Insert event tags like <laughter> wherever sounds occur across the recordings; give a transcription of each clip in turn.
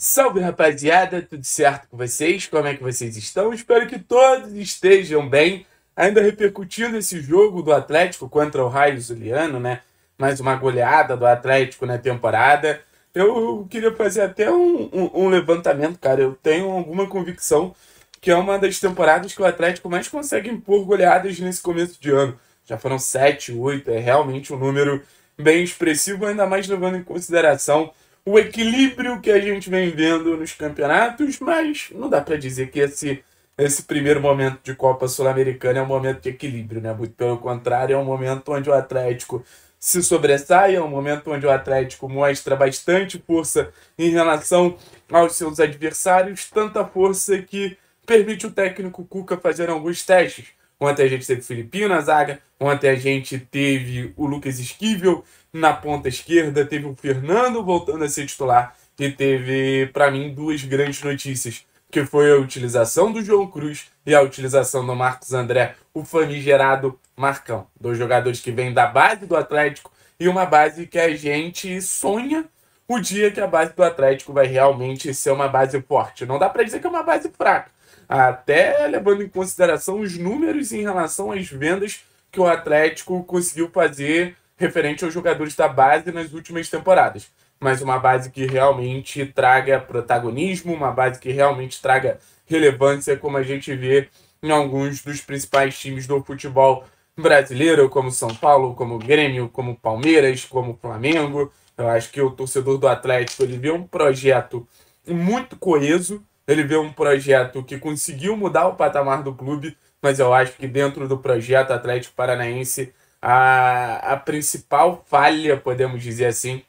Salve rapaziada, tudo certo com vocês? Como é que vocês estão? Espero que todos estejam bem. Ainda repercutindo esse jogo do Atlético contra o Raio Zuliano, né? Mais uma goleada do Atlético na temporada. Eu queria fazer até um, um, um levantamento, cara. Eu tenho alguma convicção que é uma das temporadas que o Atlético mais consegue impor goleadas nesse começo de ano. Já foram 7, 8, é realmente um número bem expressivo, ainda mais levando em consideração o equilíbrio que a gente vem vendo nos campeonatos, mas não dá para dizer que esse, esse primeiro momento de Copa Sul-Americana é um momento de equilíbrio, né? Muito pelo contrário, é um momento onde o Atlético se sobressai, é um momento onde o Atlético mostra bastante força em relação aos seus adversários, tanta força que permite o técnico Cuca fazer alguns testes Ontem a gente teve o Filipinho na zaga, ontem a gente teve o Lucas Esquivel na ponta esquerda, teve o Fernando voltando a ser titular e teve, para mim, duas grandes notícias, que foi a utilização do João Cruz e a utilização do Marcos André, o famigerado Marcão. Dois jogadores que vêm da base do Atlético e uma base que a gente sonha o dia que a base do Atlético vai realmente ser uma base forte. Não dá para dizer que é uma base fraca, até levando em consideração os números em relação às vendas que o Atlético conseguiu fazer referente aos jogadores da base nas últimas temporadas. Mas uma base que realmente traga protagonismo, uma base que realmente traga relevância, como a gente vê em alguns dos principais times do futebol brasileiro, como São Paulo, como Grêmio, como Palmeiras, como Flamengo. Eu acho que o torcedor do Atlético ele vê um projeto muito coeso, ele vê um projeto que conseguiu mudar o patamar do clube, mas eu acho que dentro do projeto Atlético Paranaense a, a principal falha, podemos dizer assim,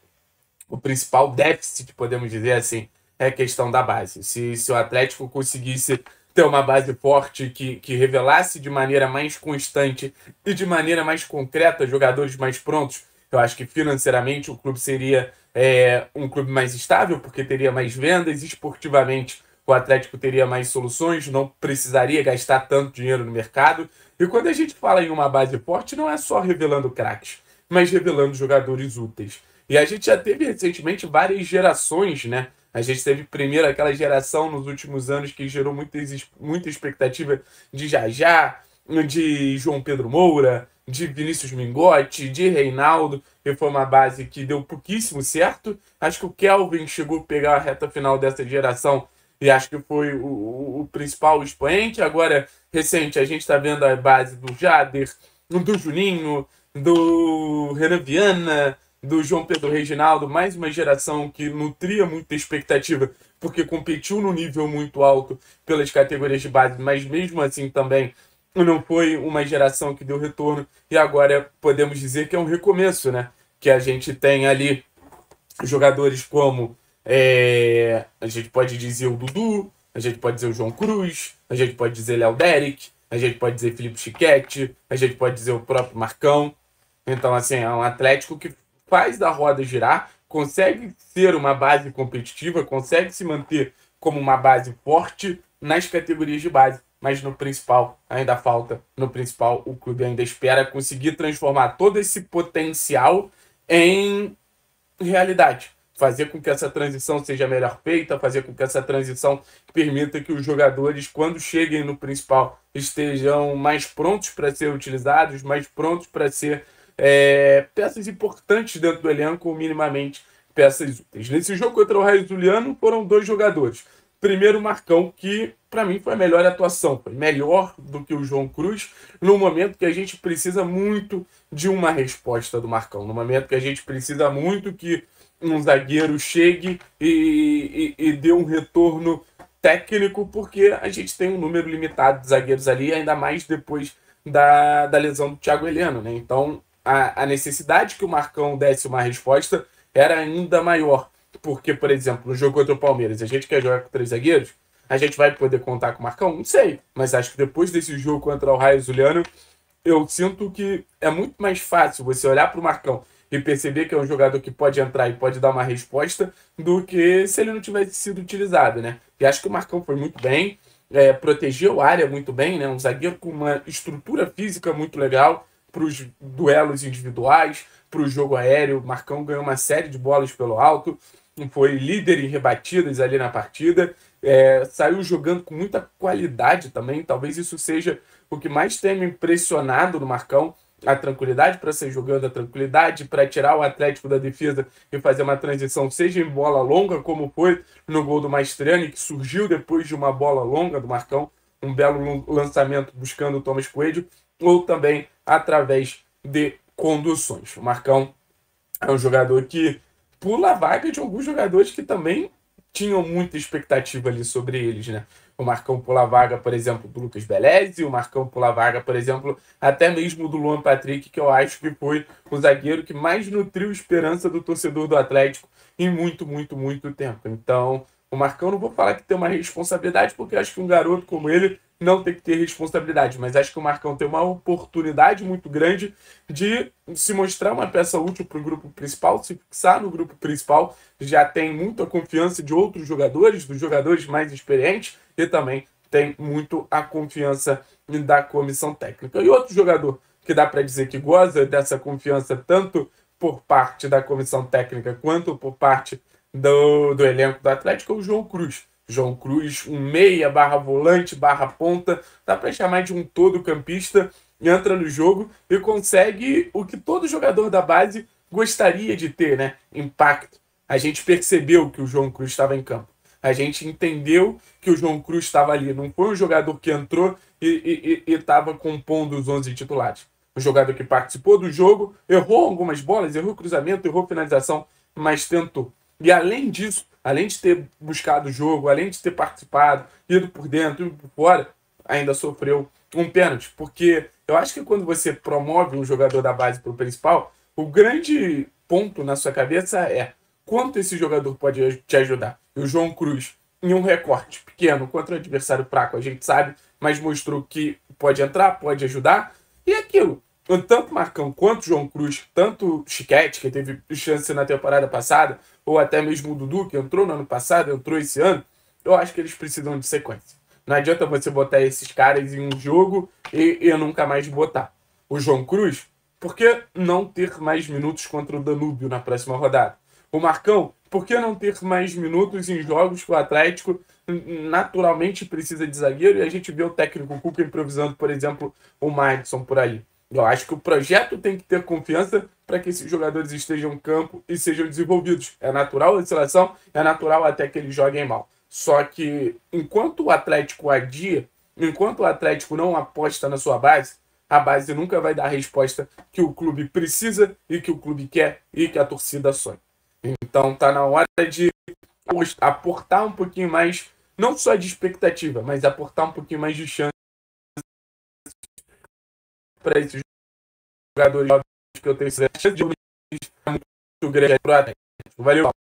o principal déficit, podemos dizer assim, é a questão da base. Se, se o Atlético conseguisse ter uma base forte que, que revelasse de maneira mais constante e de maneira mais concreta jogadores mais prontos eu acho que financeiramente o clube seria é, um clube mais estável, porque teria mais vendas, esportivamente o Atlético teria mais soluções, não precisaria gastar tanto dinheiro no mercado. E quando a gente fala em uma base forte, não é só revelando craques, mas revelando jogadores úteis. E a gente já teve recentemente várias gerações, né? A gente teve primeiro aquela geração nos últimos anos que gerou muita, muita expectativa de já, de João Pedro Moura, de Vinícius Mingotti, de Reinaldo, que foi uma base que deu pouquíssimo certo. Acho que o Kelvin chegou a pegar a reta final dessa geração e acho que foi o, o, o principal expoente. Agora, recente, a gente está vendo a base do Jader, do Juninho, do Renan Viana, do João Pedro Reginaldo, mais uma geração que nutria muita expectativa, porque competiu no nível muito alto pelas categorias de base, mas mesmo assim também <laughs> não foi uma geração que deu retorno e agora podemos dizer que é um recomeço, né? Que a gente tem ali jogadores como é, a gente pode dizer o Dudu, a gente pode dizer o João Cruz, a gente pode dizer Léo Derek, a gente pode dizer Felipe Chiquete, a gente pode dizer o próprio Marcão. Então, assim, é um Atlético que faz da roda girar, consegue ser uma base competitiva, consegue se manter como uma base forte nas categorias de base mas no principal ainda falta. No principal, o clube ainda espera conseguir transformar todo esse potencial em realidade. Fazer com que essa transição seja melhor feita, fazer com que essa transição permita que os jogadores, quando cheguem no principal, estejam mais prontos para ser utilizados, mais prontos para ser é, peças importantes dentro do elenco, ou minimamente peças úteis. Nesse jogo contra o Raio Juliano, foram dois jogadores Primeiro, Marcão, que para mim foi a melhor atuação, foi melhor do que o João Cruz, no momento que a gente precisa muito de uma resposta do Marcão, no momento que a gente precisa muito que um zagueiro chegue e, e, e dê um retorno técnico, porque a gente tem um número limitado de zagueiros ali, ainda mais depois da, da lesão do Thiago Heleno, né? Então a, a necessidade que o Marcão desse uma resposta era ainda maior. Porque, por exemplo, no jogo contra o Palmeiras, a gente quer jogar com três zagueiros, a gente vai poder contar com o Marcão? Não sei. Mas acho que depois desse jogo contra o Raio Zuliano, eu sinto que é muito mais fácil você olhar para o Marcão e perceber que é um jogador que pode entrar e pode dar uma resposta do que se ele não tivesse sido utilizado, né? E acho que o Marcão foi muito bem, é, protegeu a área muito bem, né? Um zagueiro com uma estrutura física muito legal, para os duelos individuais, para o jogo aéreo. O Marcão ganhou uma série de bolas pelo alto, foi líder em rebatidas ali na partida. É, saiu jogando com muita qualidade também. Talvez isso seja o que mais tenha me impressionado no Marcão. A tranquilidade para sair jogando, a tranquilidade para tirar o Atlético da defesa e fazer uma transição, seja em bola longa, como foi no gol do Maestriani que surgiu depois de uma bola longa do Marcão, um belo lançamento buscando o Thomas Coelho, ou também através de conduções. O Marcão é um jogador que pula a vaga de alguns jogadores que também tinham muita expectativa ali sobre eles, né? O Marcão pula a vaga, por exemplo, do Lucas Belezzi, o Marcão pula a vaga, por exemplo, até mesmo do Luan Patrick, que eu acho que foi o zagueiro que mais nutriu esperança do torcedor do Atlético em muito, muito, muito tempo. Então, o Marcão não vou falar que tem uma responsabilidade, porque acho que um garoto como ele não tem que ter responsabilidade, mas acho que o Marcão tem uma oportunidade muito grande de se mostrar uma peça útil para o grupo principal, se fixar no grupo principal, já tem muita confiança de outros jogadores, dos jogadores mais experientes e também tem muito a confiança da comissão técnica. E outro jogador que dá para dizer que goza dessa confiança tanto por parte da comissão técnica quanto por parte do, do elenco do Atlético é o João Cruz João Cruz, um meia barra volante barra ponta, dá para chamar de um todo campista, entra no jogo e consegue o que todo jogador da base gostaria de ter, né? Impacto. A gente percebeu que o João Cruz estava em campo. A gente entendeu que o João Cruz estava ali. Não foi um jogador que entrou e estava compondo os 11 titulares. Um jogador que participou do jogo, errou algumas bolas, errou cruzamento, errou finalização, mas tentou. E além disso, além de ter buscado o jogo, além de ter participado, ido por dentro, ido por fora, ainda sofreu um pênalti. Porque eu acho que quando você promove um jogador da base para o principal, o grande ponto na sua cabeça é quanto esse jogador pode te ajudar. E o João Cruz, em um recorte pequeno contra um adversário fraco, a gente sabe, mas mostrou que pode entrar, pode ajudar. E é aquilo, tanto Marcão quanto João Cruz, tanto Chiquete, que teve chance na temporada passada, ou até mesmo o Dudu, que entrou no ano passado, entrou esse ano, eu acho que eles precisam de sequência. Não adianta você botar esses caras em um jogo e, e nunca mais botar. O João Cruz, por que não ter mais minutos contra o Danúbio na próxima rodada? O Marcão, por que não ter mais minutos em jogos que o Atlético naturalmente precisa de zagueiro e a gente vê o técnico Cuca improvisando, por exemplo, o Madison por aí? Eu acho que o projeto tem que ter confiança para que esses jogadores estejam em campo e sejam desenvolvidos. É natural a seleção, é natural até que eles joguem mal. Só que enquanto o Atlético adia, enquanto o Atlético não aposta na sua base, a base nunca vai dar a resposta que o clube precisa e que o clube quer e que a torcida sonha. Então tá na hora de aportar um pouquinho mais, não só de expectativa, mas aportar um pouquinho mais de chance para esses jogadores que eu tenho certeza de um é muito grande para o Atlético. Valeu.